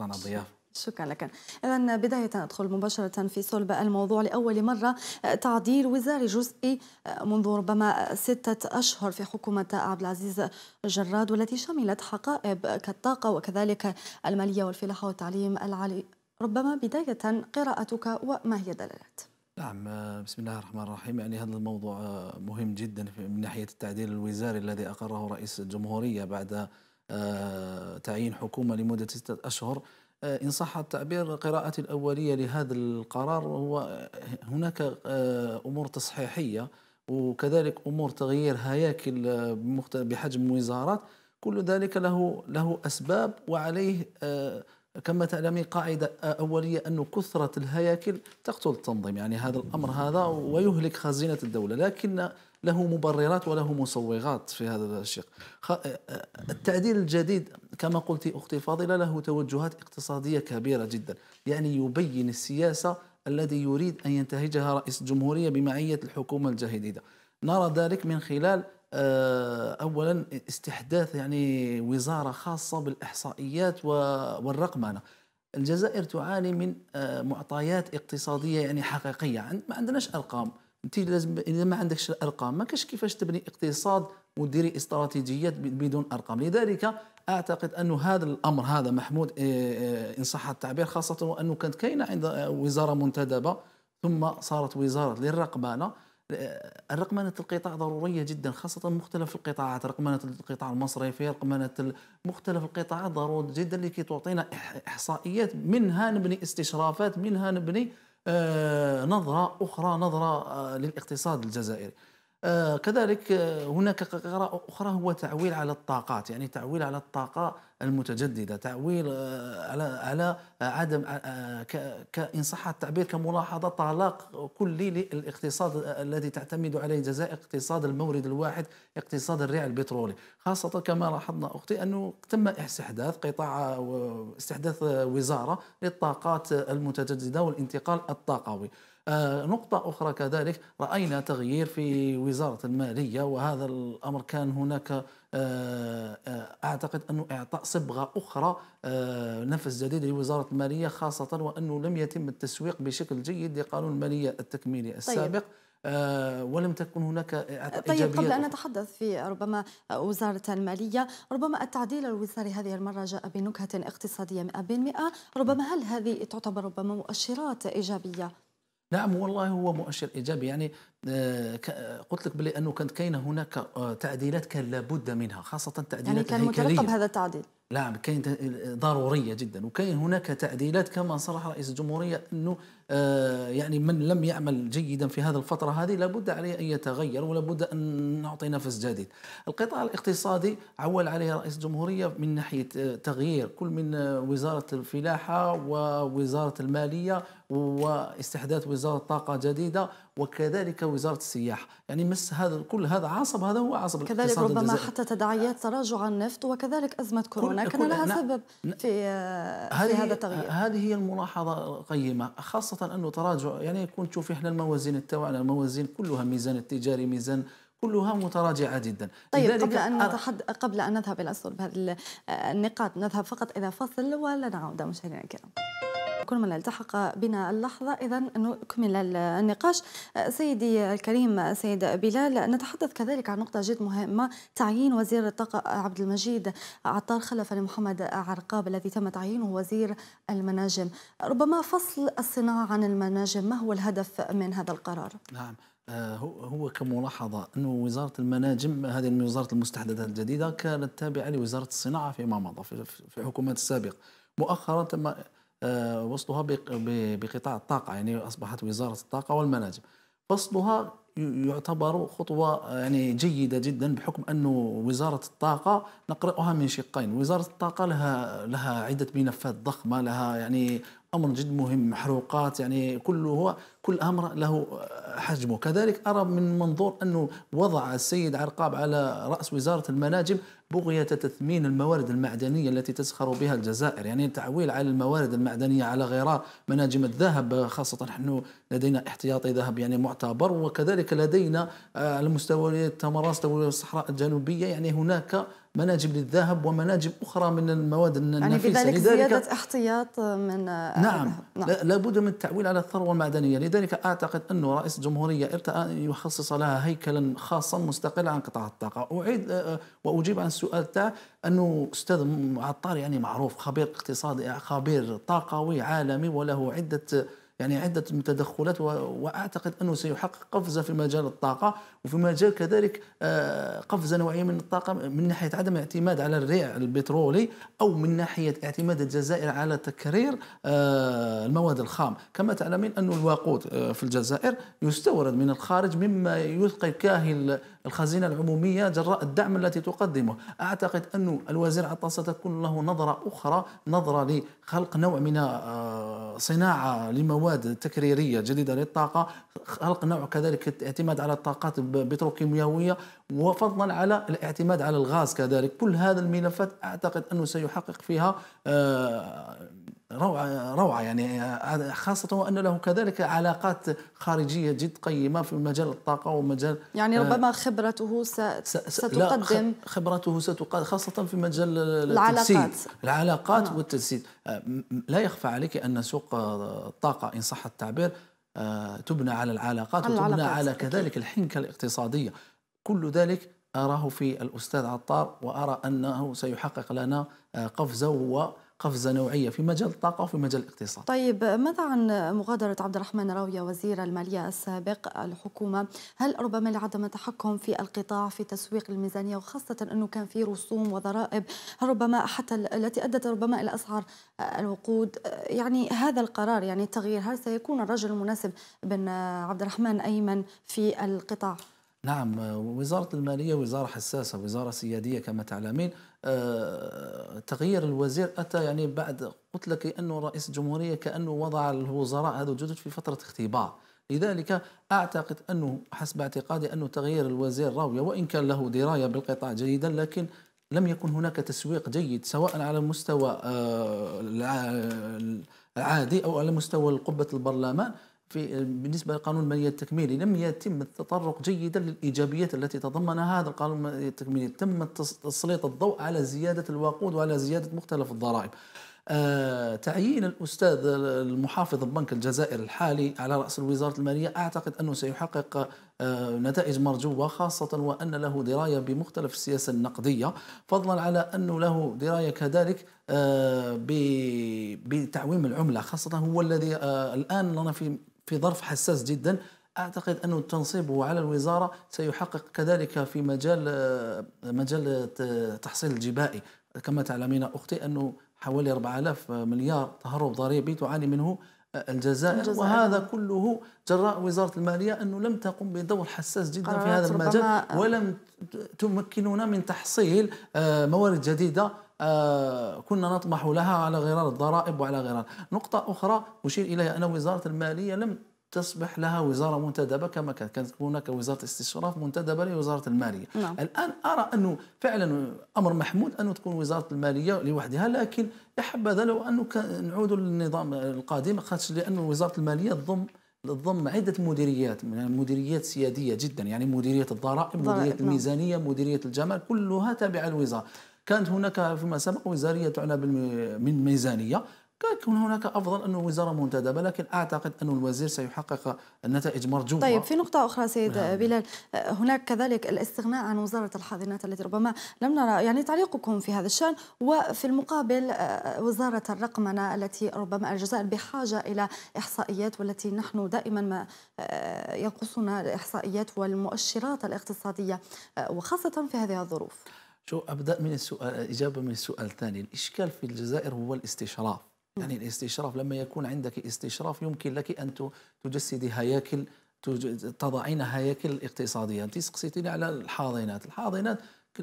معنا ضياف شكرا لك إذا بداية أدخل مباشرة في صلب الموضوع لأول مرة تعديل وزاري جزئي منذ ربما ستة أشهر في حكومة عبد العزيز جراد والتي شملت حقائب كالطاقة وكذلك المالية والفلاحة والتعليم العالي ربما بداية قراءتك وما هي الدلالات؟ نعم بسم الله الرحمن الرحيم يعني هذا الموضوع مهم جدا من ناحية التعديل الوزاري الذي أقره رئيس الجمهورية بعد آه، تعيين حكومة لمدة ستة أشهر آه، إن صح التعبير قراءتي الأولية لهذا القرار هو هناك آه، أمور تصحيحية وكذلك أمور تغيير هياكل بحجم وزارات كل ذلك له له أسباب وعليه كما تعلمين قاعدة أولية أن كثرة الهياكل تقتل التنظيم يعني هذا الأمر هذا ويهلك خزينة الدولة لكن له مبررات وله مسوغات في هذا الشق التعديل الجديد كما قلت أختي فاضلة له توجهات اقتصادية كبيرة جدا يعني يبين السياسة الذي يريد أن ينتهجها رئيس الجمهورية بمعية الحكومة الجديدة نرى ذلك من خلال آه، اولا استحداث يعني وزاره خاصه بالاحصائيات والرقمنه الجزائر تعاني من آه، معطيات اقتصاديه يعني حقيقيه ما عندناش ارقام انت لازم اذا ما عندكش الارقام ما كاش كيفاش تبني اقتصاد وديري استراتيجيات بدون ارقام لذلك اعتقد انه هذا الامر هذا محمود إيه، إيه، ان صح التعبير خاصه وانه كانت كاينه عند وزاره منتدبه ثم صارت وزاره للرقمنه آه، رقمنة القطاع ضرورية جدا خاصة مختلف القطاعات رقمنة القطاع المصرفي رقمنة مختلف القطاعات ضرورية جدا لكي تعطينا إحصائيات منها نبني استشرافات منها نبني آه، نظرة أخرى نظرة آه، للاقتصاد الجزائري آه، كذلك هناك قراءة أخرى هو تعويل على الطاقات يعني تعويل على الطاقة المتجدده تعويل آه، على على آه، عدم آه، ان صح التعبير كملاحظه طلاق كلي للاقتصاد الذي تعتمد عليه الجزائر اقتصاد المورد الواحد اقتصاد الريع البترولي خاصه كما لاحظنا اختي انه تم استحداث قطاع استحداث وزاره للطاقات المتجدده والانتقال الطاقوي نقطة أخرى كذلك رأينا تغيير في وزارة المالية وهذا الأمر كان هناك آه، آه، اعتقد انه اعطاء صبغه اخرى آه، نفس جديد لوزاره الماليه خاصه وانه لم يتم التسويق بشكل جيد لقانون الماليه التكميلي طيب. السابق طيب. آه ولم تكن هناك طيب قبل أن نتحدث في ربما وزارة المالية ربما التعديل الوزاري هذه المرة جاء بنكهة اقتصادية 100% ربما هل هذه تعتبر ربما مؤشرات إيجابية؟ نعم والله هو مؤشر ايجابي يعني آه، آه، قلت لك بلي انه كانت كاينه هناك آه، تعديلات كان لابد منها خاصه تعديلات يعني كان مترقب هذا التعديل نعم كاين ضروريه جدا وكاين هناك تعديلات كما صرح رئيس الجمهوريه انه آه، يعني من لم يعمل جيدا في هذه الفترة هذه لابد عليه أن يتغير ولابد أن نعطي نفس جديد القطاع الاقتصادي عول عليه رئيس الجمهورية من ناحية آه، تغيير كل من آه، وزارة الفلاحة ووزارة المالية واستحداث وزارة طاقة جديدة وكذلك وزارة السياحة يعني مس هذا كل هذا عصب هذا هو عصب كذلك ربما الجزائر. حتى تداعيات تراجع النفط وكذلك أزمة كورونا كان لها سبب في, في هذا التغيير هذه هي الملاحظة القيمة خاصة خاصة أنه تراجع يعني كون تشوف إحنا الموازين تاعنا الموازين كلها ميزان التجاري ميزان كلها متراجعة جدا طيب قبل أن نتحد... قبل أن نذهب إلى صلب بهذه النقاط نذهب فقط إلى فصل ولا نعود مشاهدينا الكرام كل من التحق بنا اللحظة إذا نكمل النقاش سيدي الكريم سيد بلال نتحدث كذلك عن نقطة جد مهمة تعيين وزير الطاقة عبد المجيد عطار خلف لمحمد عرقاب الذي تم تعيينه وزير المناجم ربما فصل الصناعة عن المناجم ما هو الهدف من هذا القرار؟ نعم آه، هو كملاحظة أن وزارة المناجم هذه الوزارة المستحدثة الجديدة كانت تابعة لوزارة الصناعة فيما مضى في حكومات السابقة مؤخرا تم آه، وصلها بقطاع الطاقة يعني أصبحت وزارة الطاقة والمناجم فصلها يعتبر خطوة آه، يعني جيدة جدا بحكم أن وزارة الطاقة نقرأها من شقين وزارة الطاقة لها لها عدة ملفات ضخمة لها يعني امر جد مهم محروقات يعني كله هو كل امر له حجمه كذلك ارى من منظور انه وضع السيد عرقاب على راس وزاره المناجم بغيه تثمين الموارد المعدنيه التي تسخر بها الجزائر يعني التعويل على الموارد المعدنيه على غرار مناجم الذهب خاصه نحن لدينا احتياطي ذهب يعني معتبر وكذلك لدينا آه، على مستوى التمرات والصحراء الجنوبيه يعني هناك مناجم للذهب ومناجم اخرى من المواد يعني النفيسه يعني بذلك زياده احتياط من آه، نعم, نعم. لابد من التعويل على الثروه المعدنيه لذلك اعتقد انه رئيس الجمهوريه ارتأى ان يخصص لها هيكلا خاصا مستقلا عن قطاع الطاقه اعيد آه، آه، واجيب عن السؤال تاع انه استاذ عطار يعني معروف خبير اقتصادي خبير طاقوي عالمي وله عده يعني عدة تدخلات وأعتقد أنه سيحقق قفزة في مجال الطاقة وفي مجال كذلك آه، قفزة نوعية من الطاقة من ناحية عدم الاعتماد على الريع البترولي أو من ناحية اعتماد الجزائر على تكرير آه، المواد الخام كما تعلمين أن الوقود آه، في الجزائر يستورد من الخارج مما يلقي كاهل الخزينة العمومية جراء الدعم التي تقدمه أعتقد أن الوزير عطا ستكون له نظرة أخرى نظرة لخلق نوع من آه، صناعة لمواد تكريرية جديدة للطاقة خلق نوع كذلك الاعتماد على الطاقات البتروكيماوية وفضلا على الاعتماد على الغاز كذلك كل هذا الملفات أعتقد أنه سيحقق فيها آه، روعة روعة يعني خاصة أن له كذلك علاقات خارجية جد قيمة في مجال الطاقة ومجال يعني آه، ربما خبرته ستقدم خبرته ستقدم خاصة في مجال التجسيد العلاقات نعم. العلاقات آه. والتجسيد لا يخفى عليك أن سوق الطاقة آه، إن صح التعبير آه، تبنى على العلاقات وتبنى العلاقات. على كذلك الحنكة الاقتصادية كل ذلك أراه في الأستاذ عطار وأرى أنه سيحقق لنا قفزة و قفزة نوعية في مجال الطاقة وفي مجال الاقتصاد طيب ماذا عن مغادرة عبد الرحمن راوية وزير المالية السابق الحكومة هل ربما لعدم التحكم في القطاع في تسويق الميزانية وخاصة أنه كان في رسوم وضرائب هل ربما حتى التي أدت ربما إلى أسعار الوقود يعني هذا القرار يعني التغيير هل سيكون الرجل المناسب بن عبد الرحمن أيمن في القطاع؟ نعم وزارة المالية وزارة حساسة وزارة سيادية كما تعلمين آه، تغيير الوزير أتى يعني بعد قلت لك أنه رئيس الجمهورية كأنه وضع الوزراء هذو الجدد في فترة اختبار لذلك أعتقد أنه حسب اعتقادي أنه تغيير الوزير راوية وإن كان له دراية بالقطاع جيدا لكن لم يكن هناك تسويق جيد سواء على المستوى آه، العادي أو على مستوى قبه البرلمان في بالنسبه للقانون المالي التكميلي لم يتم التطرق جيدا للايجابيات التي تضمنها هذا القانون المالي التكميلي، تم تسليط الضوء على زياده الوقود وعلى زياده مختلف الضرائب. آه، تعيين الاستاذ المحافظ البنك الجزائر الحالي على راس وزاره الماليه اعتقد انه سيحقق آه، نتائج مرجوه خاصه وان له درايه بمختلف السياسه النقديه فضلا على انه له درايه كذلك آه، بتعويم العمله خاصه هو الذي آه، الان انا في في ظرف حساس جدا اعتقد ان التنصيب على الوزاره سيحقق كذلك في مجال آه، مجال التحصيل الجبائي كما تعلمين اختي انه حوالي 4000 مليار تهرب ضريبي تعاني منه آه، الجزائر, الجزائر وهذا كله جراء وزاره الماليه انه لم تقم بدور حساس جدا في هذا المجال آه. ولم تمكننا من تحصيل موارد جديده آه، كنا نطمح لها على غرار الضرائب وعلى غرار نقطة أخرى أشير إليها أن وزارة المالية لم تصبح لها وزارة منتدبة كما كانت هناك وزارة استشراف منتدبة لوزارة المالية نعم. الآن أرى أنه فعلا أمر محمود أن تكون وزارة المالية لوحدها لكن يا حبذا لو أنه نعود للنظام القادم لأن وزارة المالية تضم تضم عدة مديريات من مديريات سيادية جدا يعني مديرية الضرائب مديرية نعم. الميزانية مديرية الجمال كلها تابعة للوزارة كانت هناك فيما سبق وزارية تعنى من ميزانية كان هناك افضل انه وزاره منتدبه لكن اعتقد ان الوزير سيحقق النتائج مرجوه طيب في نقطه اخرى سيد نعم. بلال هناك كذلك الاستغناء عن وزاره الحاضنات التي ربما لم نرى يعني تعليقكم في هذا الشان وفي المقابل آه، وزاره الرقمنه التي ربما الجزائر بحاجه الى احصائيات والتي نحن دائما ما آه، ينقصنا الاحصائيات والمؤشرات الاقتصاديه آه، وخاصه في هذه الظروف شو ابدا من السؤال اجابه من السؤال الثاني الاشكال في الجزائر هو الاستشراف يعني الاستشراف لما يكون عندك استشراف يمكن لك ان تجسدي هياكل تضعين هياكل اقتصاديه انت سقسيتيني على الحاضنات الحاضنات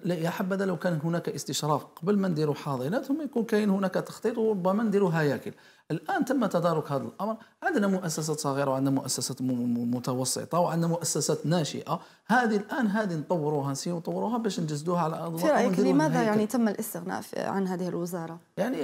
لا يا حبذا لو كان هناك استشراف قبل ما نديروا حاضنات ثم يكون كاين هناك تخطيط وربما نديروا هياكل الان تم تدارك هذا الامر عندنا مؤسسات صغيره وعندنا مؤسسات متوسطه وعندنا مؤسسات ناشئه هذه الان هذه نطوروها نطوروها باش نجسدوها على ارض في رايك لماذا يعني تم الاستغناء عن هذه الوزاره يعني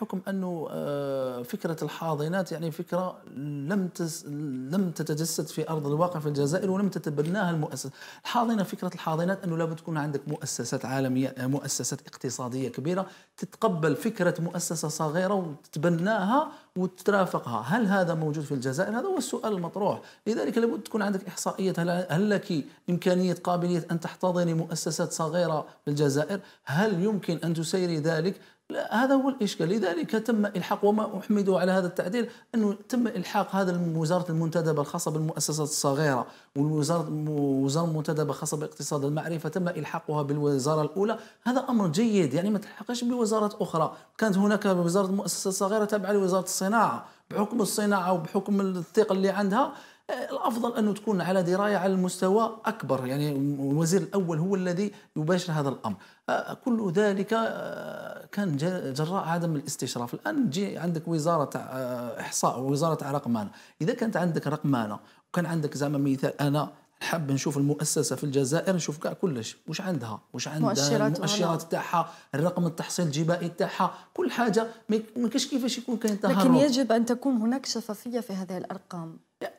بحكم انه آه، فكره الحاضنات يعني فكره لم تس لم تتجسد في ارض الواقع في الجزائر ولم تتبناها المؤسسه، الحاضنه فكره الحاضنات انه لابد تكون عندك مؤسسات عالميه آه، مؤسسات اقتصاديه كبيره تتقبل فكره مؤسسه صغيره وتتبناها وترافقها، هل هذا موجود في الجزائر؟ هذا هو السؤال المطروح، لذلك لابد تكون عندك احصائيه هل لك امكانيه قابليه ان تحتضني مؤسسات صغيره في الجزائر؟ هل يمكن ان تسيري ذلك؟ هذا هو الاشكال لذلك تم الحاق وما احمده على هذا التعديل انه تم الحاق هذا وزاره المنتدبه الخاصه بالمؤسسات الصغيره والوزاره وزاره المنتدبه الخاصه باقتصاد المعرفه تم الحاقها بالوزاره الاولى هذا امر جيد يعني ما تلحقش بوزارات اخرى كانت هناك وزاره مؤسسات صغيره تابعه لوزاره الصناعه بحكم الصناعه وبحكم الثقل اللي عندها الافضل انه تكون على درايه على المستوى اكبر يعني الوزير الاول هو الذي يباشر هذا الامر أه، كل ذلك أه، كان جراء عدم الاستشراف الان تجي عندك وزاره أه، احصاء ووزاره رقمانه اذا كانت عندك رقمانه وكان عندك زعما مثال انا حاب نشوف المؤسسه في الجزائر نشوف كاع كلش واش عندها واش عندها مؤشرات المؤشرات تاعها الرقم التحصيل الجبائي تاعها كل حاجه ما كاش كيفاش يكون كاين تهرب لكن يجب ان تكون هناك شفافيه في هذه الارقام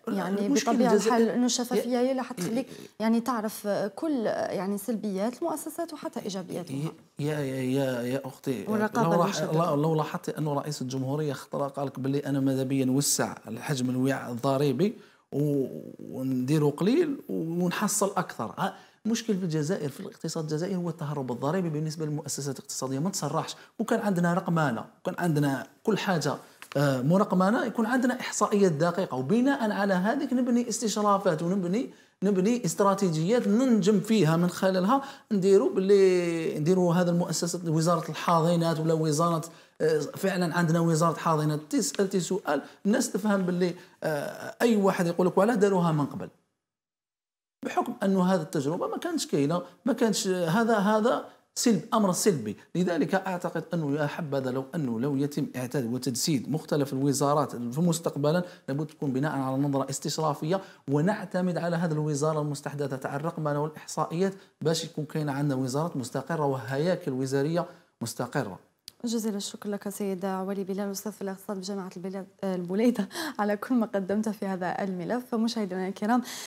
يعني بطبيعه الحال انه الشفافيه هي اللي حتخليك يعني تعرف كل يعني سلبيات المؤسسات وحتى ايجابياتها يا يا يا يا اختي لو, لو لاحظتي انه رئيس الجمهوريه خطره قال لك باللي انا ماذا بيا نوسع الحجم الوعاء الضريبي ونديروا قليل ونحصل اكثر أه، المشكل في الجزائر في الاقتصاد الجزائري هو التهرب الضريبي بالنسبه للمؤسسات الاقتصاديه ما تصرحش وكان عندنا رقمانه وكان عندنا كل حاجه آه، مرقمنه يكون عندنا احصائيات دقيقه وبناء على هذيك نبني استشرافات ونبني نبني استراتيجيات ننجم فيها من خلالها نديروا باللي نديروا هذا المؤسسه وزاره الحاضنات ولا وزاره آه، فعلا عندنا وزاره حاضنات تسال سؤال الناس تفهم باللي آه، اي واحد يقول لك علاه داروها من قبل بحكم انه هذه التجربه ما كانتش كاينه ما كانتش هذا هذا سلب أمر سلبي لذلك أعتقد أنه يا حبذا لو أنه لو يتم إعداد وتجسيد مختلف الوزارات في مستقبلا لابد تكون بناء على نظرة استشرافية ونعتمد على هذه الوزارة المستحدثة تاع الرقمنة والإحصائيات باش يكون كاين عندنا وزارات مستقرة وهياكل وزارية مستقرة جزيل الشكر لك سيد ولي بلال استاذ في الاقتصاد بجامعه البلاد البوليده على كل ما قدمته في هذا الملف مشاهدينا الكرام